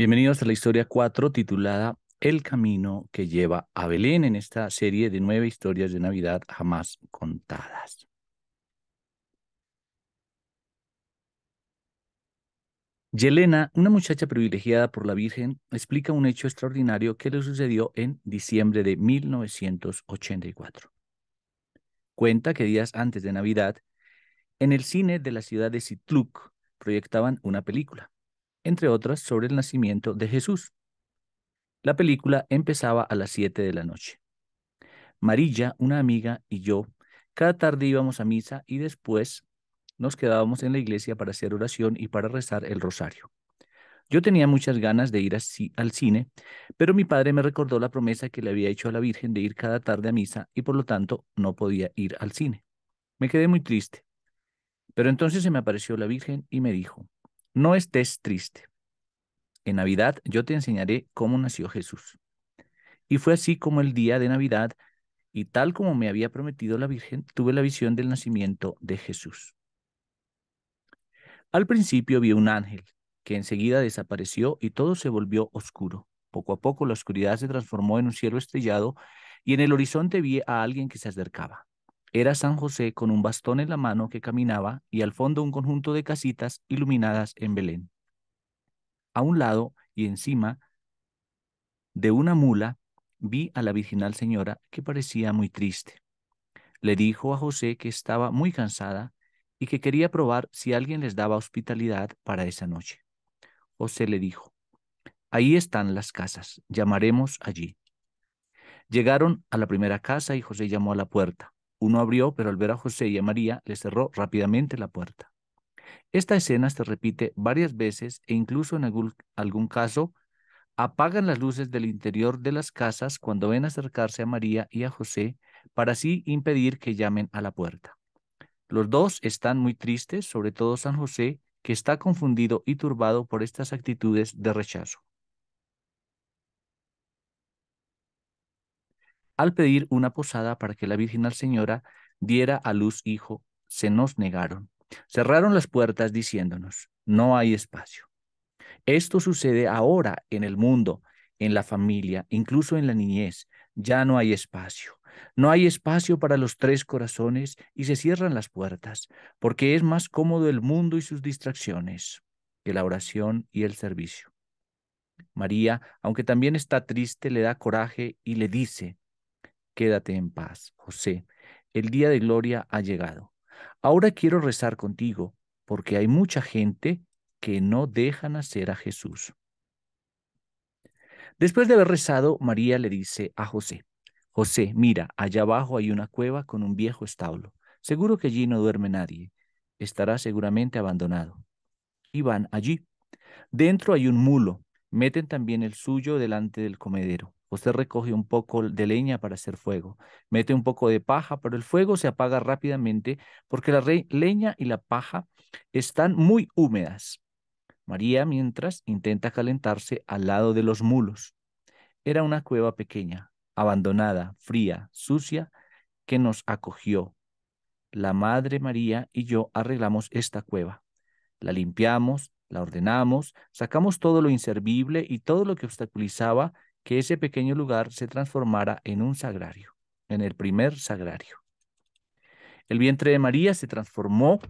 Bienvenidos a la historia 4 titulada El camino que lleva a Belén en esta serie de nueve historias de Navidad jamás contadas. Yelena, una muchacha privilegiada por la Virgen, explica un hecho extraordinario que le sucedió en diciembre de 1984. Cuenta que días antes de Navidad, en el cine de la ciudad de Sitluk proyectaban una película entre otras sobre el nacimiento de Jesús. La película empezaba a las 7 de la noche. Marilla, una amiga y yo, cada tarde íbamos a misa y después nos quedábamos en la iglesia para hacer oración y para rezar el rosario. Yo tenía muchas ganas de ir al cine, pero mi padre me recordó la promesa que le había hecho a la Virgen de ir cada tarde a misa y por lo tanto no podía ir al cine. Me quedé muy triste. Pero entonces se me apareció la Virgen y me dijo, no estés triste. En Navidad yo te enseñaré cómo nació Jesús. Y fue así como el día de Navidad, y tal como me había prometido la Virgen, tuve la visión del nacimiento de Jesús. Al principio vi un ángel, que enseguida desapareció y todo se volvió oscuro. Poco a poco la oscuridad se transformó en un cielo estrellado y en el horizonte vi a alguien que se acercaba. Era San José con un bastón en la mano que caminaba y al fondo un conjunto de casitas iluminadas en Belén. A un lado y encima de una mula vi a la virginal señora que parecía muy triste. Le dijo a José que estaba muy cansada y que quería probar si alguien les daba hospitalidad para esa noche. José le dijo, Ahí están las casas, llamaremos allí. Llegaron a la primera casa y José llamó a la puerta. Uno abrió, pero al ver a José y a María le cerró rápidamente la puerta. Esta escena se repite varias veces e incluso en algún, algún caso apagan las luces del interior de las casas cuando ven acercarse a María y a José para así impedir que llamen a la puerta. Los dos están muy tristes, sobre todo San José, que está confundido y turbado por estas actitudes de rechazo. al pedir una posada para que la Virgen al Señora diera a luz hijo, se nos negaron. Cerraron las puertas diciéndonos, no hay espacio. Esto sucede ahora en el mundo, en la familia, incluso en la niñez. Ya no hay espacio. No hay espacio para los tres corazones y se cierran las puertas, porque es más cómodo el mundo y sus distracciones que la oración y el servicio. María, aunque también está triste, le da coraje y le dice, Quédate en paz, José. El día de gloria ha llegado. Ahora quiero rezar contigo, porque hay mucha gente que no deja nacer a Jesús. Después de haber rezado, María le dice a José, José, mira, allá abajo hay una cueva con un viejo establo. Seguro que allí no duerme nadie. Estará seguramente abandonado. Y van allí. Dentro hay un mulo. Meten también el suyo delante del comedero. Usted recoge un poco de leña para hacer fuego, mete un poco de paja, pero el fuego se apaga rápidamente porque la leña y la paja están muy húmedas. María, mientras, intenta calentarse al lado de los mulos. Era una cueva pequeña, abandonada, fría, sucia, que nos acogió. La Madre María y yo arreglamos esta cueva. La limpiamos, la ordenamos, sacamos todo lo inservible y todo lo que obstaculizaba que ese pequeño lugar se transformara en un sagrario, en el primer sagrario. El vientre de María se transformó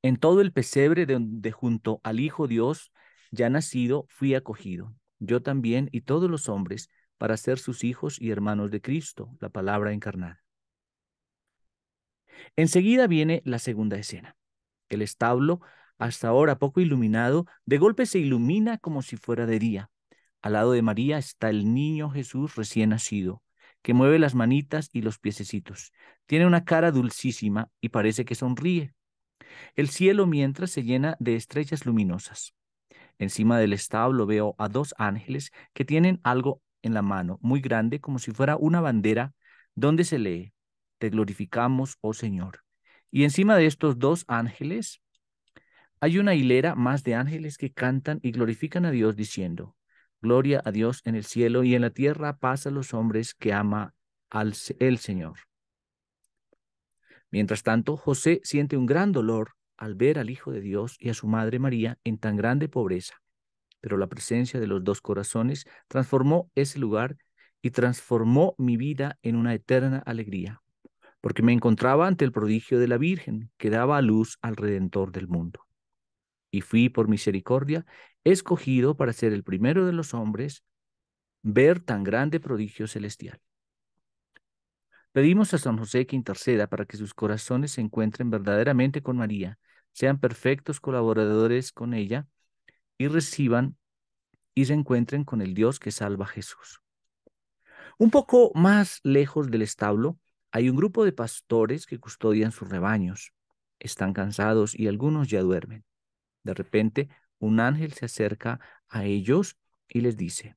en todo el pesebre donde junto al Hijo Dios ya nacido fui acogido, yo también y todos los hombres, para ser sus hijos y hermanos de Cristo, la palabra encarnada. Enseguida viene la segunda escena. El establo, hasta ahora poco iluminado, de golpe se ilumina como si fuera de día. Al lado de María está el niño Jesús recién nacido, que mueve las manitas y los piececitos. Tiene una cara dulcísima y parece que sonríe. El cielo mientras se llena de estrellas luminosas. Encima del establo veo a dos ángeles que tienen algo en la mano, muy grande, como si fuera una bandera, donde se lee, Te glorificamos, oh Señor. Y encima de estos dos ángeles hay una hilera más de ángeles que cantan y glorifican a Dios diciendo, Gloria a Dios en el cielo y en la tierra paz a los hombres que ama al el Señor. Mientras tanto, José siente un gran dolor al ver al Hijo de Dios y a su madre María en tan grande pobreza, pero la presencia de los dos corazones transformó ese lugar y transformó mi vida en una eterna alegría, porque me encontraba ante el prodigio de la Virgen que daba a luz al Redentor del mundo y fui por misericordia escogido para ser el primero de los hombres, ver tan grande prodigio celestial. Pedimos a San José que interceda para que sus corazones se encuentren verdaderamente con María, sean perfectos colaboradores con ella y reciban y se encuentren con el Dios que salva a Jesús. Un poco más lejos del establo hay un grupo de pastores que custodian sus rebaños. Están cansados y algunos ya duermen. De repente, un ángel se acerca a ellos y les dice,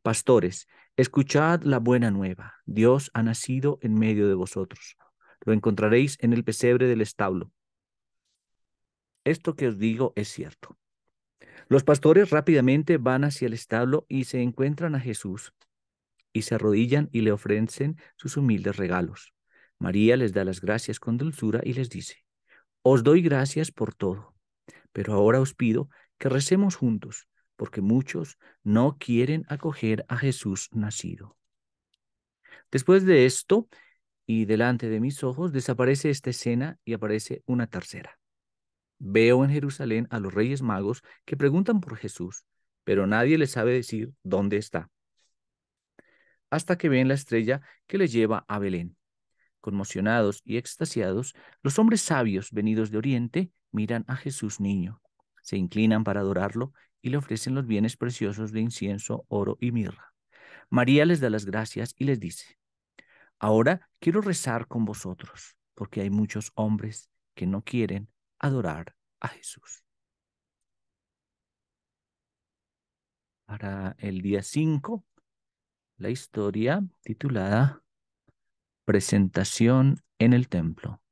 Pastores, escuchad la buena nueva. Dios ha nacido en medio de vosotros. Lo encontraréis en el pesebre del establo. Esto que os digo es cierto. Los pastores rápidamente van hacia el establo y se encuentran a Jesús y se arrodillan y le ofrecen sus humildes regalos. María les da las gracias con dulzura y les dice, Os doy gracias por todo pero ahora os pido que recemos juntos, porque muchos no quieren acoger a Jesús nacido. Después de esto, y delante de mis ojos, desaparece esta escena y aparece una tercera. Veo en Jerusalén a los reyes magos que preguntan por Jesús, pero nadie les sabe decir dónde está. Hasta que ven la estrella que les lleva a Belén. Conmocionados y extasiados, los hombres sabios venidos de Oriente miran a Jesús niño, se inclinan para adorarlo y le ofrecen los bienes preciosos de incienso, oro y mirra. María les da las gracias y les dice, ahora quiero rezar con vosotros, porque hay muchos hombres que no quieren adorar a Jesús. Para el día 5, la historia titulada Presentación en el Templo.